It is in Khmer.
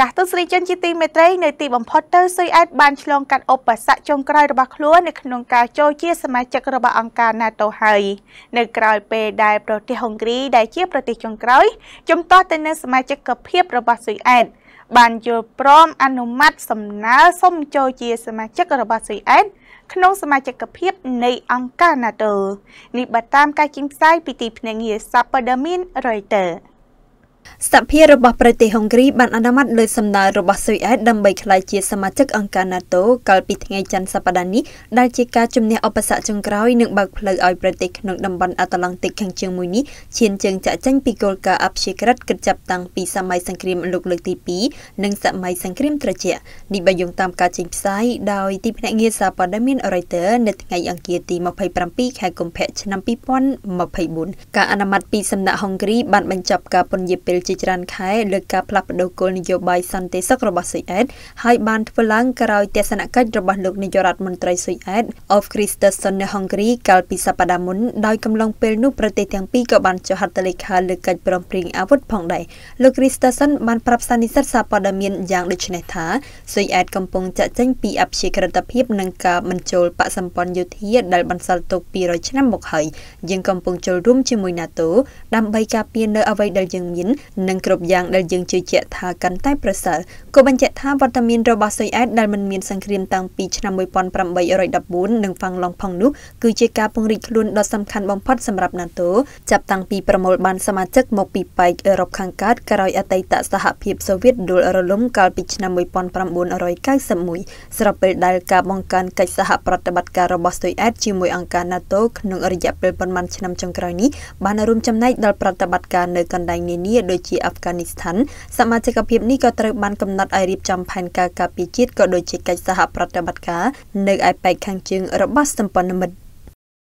ចាស់ទស្សនីជនជាទីមេត្រីនៅទីបំផុតទៅស៊ុយអែតបានឆ្លងកាត់ឧបសគ្គចុងក្រោយរបស់ខ្លួននៅក្នុងការចូលជា សមាជិករបស់អង្គការ NATO ហើយនៅក្រោយពេលដែល ប្រទេសហុងគ្រី ដែលជាប្រទេសចុងក្រោយជំទាស់ទៅនឹងសមាជិកភាព របស់ស៊ុយអែតបានយល់ព្រមអនុម័តសំណើសុំចូលជា សមាជិករបស់ស៊ុយអែតក្នុងសមាជិកភាព នៃអង្គការ NATO នេះបើតាមការចេញផ្សាយពីទីភ្នាក់ងារ Sapadamin Reuters សភារបស់ប្រទេសហុងគ្រីបានអនុម័តលើសំណើរបស់ស៊ុយអែតដើម្បីក្លាយជាសមាជិកអង្គការ NATO កាលពីថ្ងៃច័ន្ទសប្តាហ៍នេះដែលជាការជំនះឧបសគ្គចុងក្រោយនិងបើកផ្លូវឲ្យប្រទេសក្នុងតំបន់អាត្លង់តិកខាងជើងមួយនេះឈានជើងចាក់ចេញពីគោលការណ៍អព្យាក្រឹតគិតចាប់តាំងពីសម័យសង្គ្រាមលោកលើកទី2និងសម័យសង្គ្រាមត្រជានេះបើយោងតាមការចេញផ្សាយដោយទីភ្នាក់ងារសារព័ត៌មាន Reuters នៅថ្ងៃអង្គារទី27ខែកុម្ភៈឆ្នាំ2024ការអនុម័តពីសំណាក់ហុងគ្រីបានបញ្ចប់ការពន្យាពេលពេលជាច្រើនខែលើការផ្លាស់ប្តូរគោលនយោបាយសន្តិសុខរបស់ស៊ុយអែតហើយបានធ្វើឡើងក្រោយទស្សនកិច្ចរបស់លោកនាយករដ្ឋមន្ត្រីស៊ុយអែត of Christensen នៅហុងគ្រីកាលពីសប្តាហ៍មុនដោយកំឡុងពេលនោះប្រទេសទាំងពីរក៏បានចុះហត្ថលេខាលើកិច្ចព្រមព្រៀងអាវុធផងដែរលោក Christensen បានប្រាប់សានិសិតសារព័ត៌មានយ៉ាងដូចនេះថាស៊ុយអែតកំពុងចាក់ចែងពីអព្យាក្រឹតភាពនិងការបញ្ចូលបកសម្ព័ន្ធយោធាដែលបានសល់ទុក200ឆ្នាំមកហើយយើងកំពុងចូលរួមជាមួយ NATO ដើម្បីការពារនៅអ្វីដែលយើងមាននិងគ្រប់យ៉ាងដែលយើងជឿជាក់ថាកាន់តែប្រសើរក៏បញ្ជាក់ថាវត្តមានរបស់ស៊ុយអែតដែលមិនមានសង្គ្រាមតាំងពីឆ្នាំ1814និងហ្វាំងឡុងផងនោះគឺជាការពង្រីកខ្លួនដ៏សំខាន់បំផុតសម្រាប់ NATO ចាប់តាំងពីប្រមូលបានសមាជិកមកពីប៉ែកអឺរ៉ុបខាងកើតក្រោយអតីតសហភាពសូវៀតដួលរលំកាលពីឆ្នាំ1991ស្របពេលដែលការបង្កើនកិច្ចសហប្រតិបត្តិការរបស់ស៊ុយអែតជាមួយអង្គការ NATO ក្នុងរយៈពេលប៉ុន្មានឆ្នាំចុងក្រោយនេះបានរួមចំណែកដល់ប្រតិបត្តិការនៅកណ្ដាលនានាដោយដូចជាអាហ្វហ្គានីស្ថានសមាជិកភាពនេះក៏ត្រូវបានកំណត់ឲ្យរៀបចំផែនការការពារជាតិក៏ដូចជាកិច្ចសហប្រតិបត្តិការនៅឯប៉ែកខាងជើងរបស់សម្ព័ន្ធមិត្ត